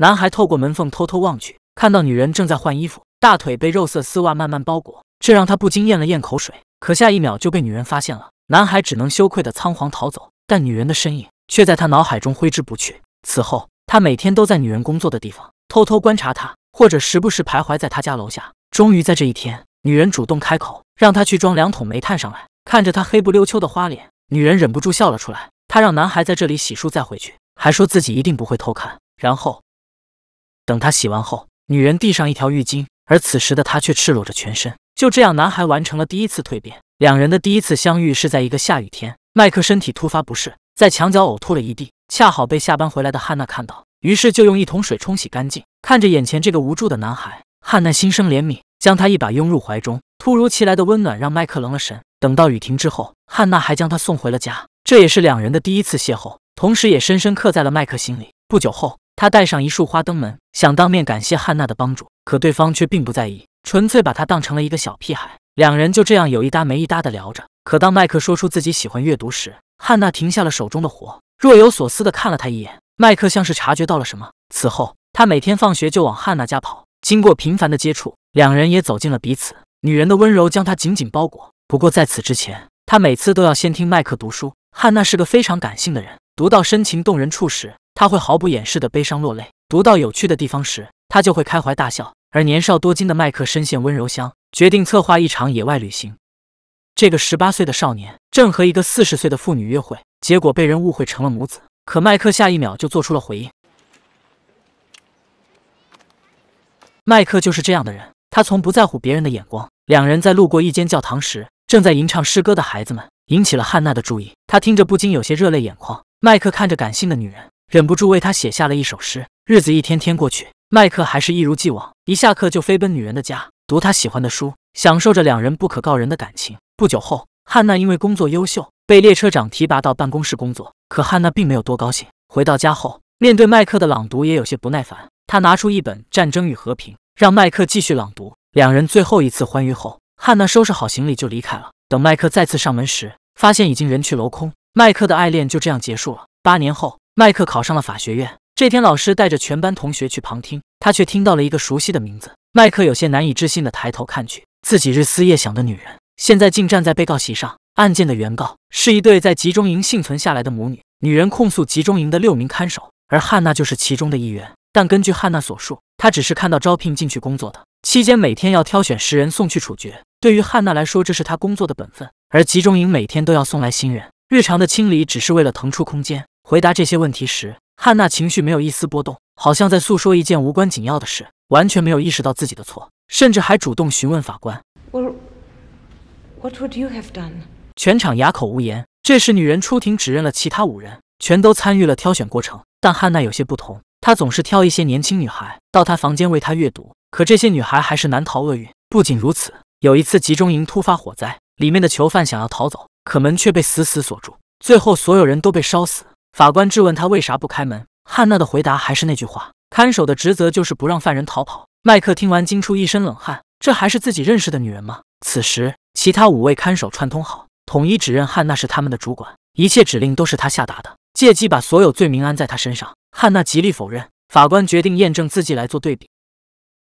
男孩透过门缝偷偷望去，看到女人正在换衣服，大腿被肉色丝袜慢慢包裹，这让他不禁咽了咽口水。可下一秒就被女人发现了，男孩只能羞愧的仓皇逃走。但女人的身影却在他脑海中挥之不去。此后，他每天都在女人工作的地方偷偷观察她，或者时不时徘徊在她家楼下。终于在这一天，女人主动开口，让他去装两桶煤炭上来。看着他黑不溜秋的花脸，女人忍不住笑了出来。她让男孩在这里洗漱再回去，还说自己一定不会偷看。然后。等他洗完后，女人递上一条浴巾，而此时的他却赤裸着全身。就这样，男孩完成了第一次蜕变。两人的第一次相遇是在一个下雨天，麦克身体突发不适，在墙角呕吐了一地，恰好被下班回来的汉娜看到，于是就用一桶水冲洗干净。看着眼前这个无助的男孩，汉娜心生怜悯，将他一把拥入怀中。突如其来的温暖让麦克愣了神。等到雨停之后，汉娜还将他送回了家。这也是两人的第一次邂逅，同时也深深刻在了麦克心里。不久后。他带上一束花登门，想当面感谢汉娜的帮助，可对方却并不在意，纯粹把他当成了一个小屁孩。两人就这样有一搭没一搭的聊着。可当麦克说出自己喜欢阅读时，汉娜停下了手中的活，若有所思地看了他一眼。麦克像是察觉到了什么，此后他每天放学就往汉娜家跑。经过频繁的接触，两人也走进了彼此。女人的温柔将他紧紧包裹。不过在此之前，他每次都要先听麦克读书。汉娜是个非常感性的人，读到深情动人处时。他会毫不掩饰的悲伤落泪，读到有趣的地方时，他就会开怀大笑。而年少多金的麦克深陷温柔乡，决定策划一场野外旅行。这个十八岁的少年正和一个四十岁的妇女约会，结果被人误会成了母子。可麦克下一秒就做出了回应。麦克就是这样的人，他从不在乎别人的眼光。两人在路过一间教堂时，正在吟唱诗歌的孩子们引起了汉娜的注意，她听着不禁有些热泪眼眶。麦克看着感性的女人。忍不住为他写下了一首诗。日子一天天过去，麦克还是一如既往，一下课就飞奔女人的家，读他喜欢的书，享受着两人不可告人的感情。不久后，汉娜因为工作优秀，被列车长提拔到办公室工作。可汉娜并没有多高兴。回到家后，面对麦克的朗读，也有些不耐烦。他拿出一本《战争与和平》，让麦克继续朗读。两人最后一次欢愉后，汉娜收拾好行李就离开了。等麦克再次上门时，发现已经人去楼空。麦克的爱恋就这样结束了。八年后。麦克考上了法学院。这天，老师带着全班同学去旁听，他却听到了一个熟悉的名字。麦克有些难以置信的抬头看去，自己日思夜想的女人，现在竟站在被告席上。案件的原告是一对在集中营幸存下来的母女，女人控诉集中营的六名看守，而汉娜就是其中的一员。但根据汉娜所述，她只是看到招聘进去工作的期间，每天要挑选十人送去处决。对于汉娜来说，这是她工作的本分。而集中营每天都要送来新人，日常的清理只是为了腾出空间。回答这些问题时，汉娜情绪没有一丝波动，好像在诉说一件无关紧要的事，完全没有意识到自己的错，甚至还主动询问法官。全场哑口无言。这时，女人出庭指认了其他五人，全都参与了挑选过程，但汉娜有些不同，她总是挑一些年轻女孩到她房间为她阅读。可这些女孩还是难逃厄运。不仅如此，有一次集中营突发火灾，里面的囚犯想要逃走，可门却被死死锁住，最后所有人都被烧死。法官质问他为啥不开门，汉娜的回答还是那句话：看守的职责就是不让犯人逃跑。麦克听完惊出一身冷汗，这还是自己认识的女人吗？此时，其他五位看守串通好，统一指认汉娜是他们的主管，一切指令都是他下达的，借机把所有罪名安在他身上。汉娜极力否认。法官决定验证字迹来做对比。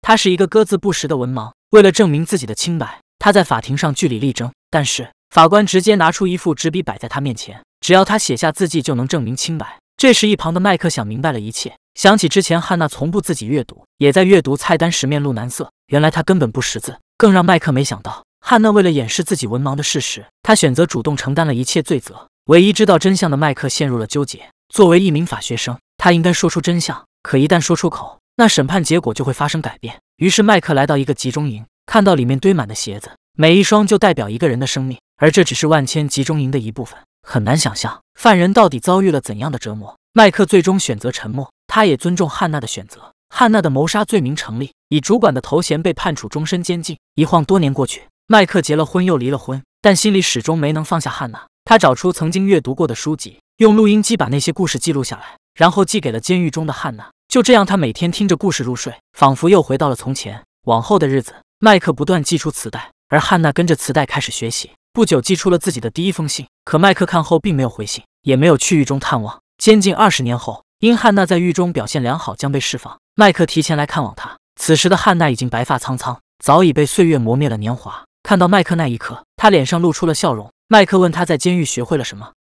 他是一个字不识的文盲，为了证明自己的清白，他在法庭上据理力争。但是法官直接拿出一副纸笔摆在他面前。只要他写下字迹，就能证明清白。这时，一旁的麦克想明白了一切，想起之前汉娜从不自己阅读，也在阅读菜单时面露难色。原来他根本不识字。更让麦克没想到，汉娜为了掩饰自己文盲的事实，她选择主动承担了一切罪责。唯一知道真相的麦克陷入了纠结。作为一名法学生，他应该说出真相，可一旦说出口，那审判结果就会发生改变。于是，麦克来到一个集中营，看到里面堆满的鞋子，每一双就代表一个人的生命，而这只是万千集中营的一部分。很难想象犯人到底遭遇了怎样的折磨。麦克最终选择沉默，他也尊重汉娜的选择。汉娜的谋杀罪名成立，以主管的头衔被判处终身监禁。一晃多年过去，麦克结了婚又离了婚，但心里始终没能放下汉娜。他找出曾经阅读过的书籍，用录音机把那些故事记录下来，然后寄给了监狱中的汉娜。就这样，他每天听着故事入睡，仿佛又回到了从前。往后的日子，麦克不断寄出磁带，而汉娜跟着磁带开始学习。不久寄出了自己的第一封信，可麦克看后并没有回信，也没有去狱中探望。监禁二十年后，因汉娜在狱中表现良好，将被释放。麦克提前来看望她。此时的汉娜已经白发苍苍，早已被岁月磨灭了年华。看到麦克那一刻，她脸上露出了笑容。麦克问她在监狱学会了什么。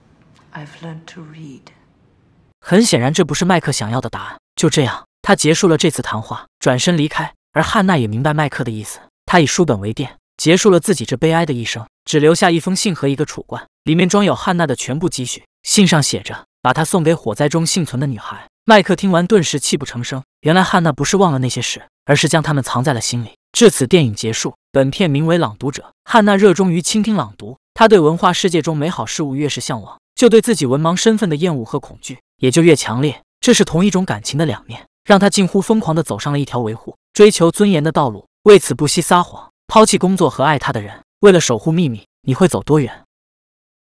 I've learned to read。很显然，这不是麦克想要的答案。就这样，他结束了这次谈话，转身离开。而汉娜也明白麦克的意思，他以书本为垫，结束了自己这悲哀的一生。只留下一封信和一个储罐，里面装有汉娜的全部积蓄。信上写着：“把它送给火灾中幸存的女孩。”迈克听完，顿时泣不成声。原来汉娜不是忘了那些事，而是将他们藏在了心里。至此，电影结束。本片名为《朗读者》。汉娜热衷于倾听朗读，她对文化世界中美好事物越是向往，就对自己文盲身份的厌恶和恐惧也就越强烈。这是同一种感情的两面，让她近乎疯狂地走上了一条维护、追求尊严的道路。为此，不惜撒谎、抛弃工作和爱她的人。为了守护秘密，你会走多远？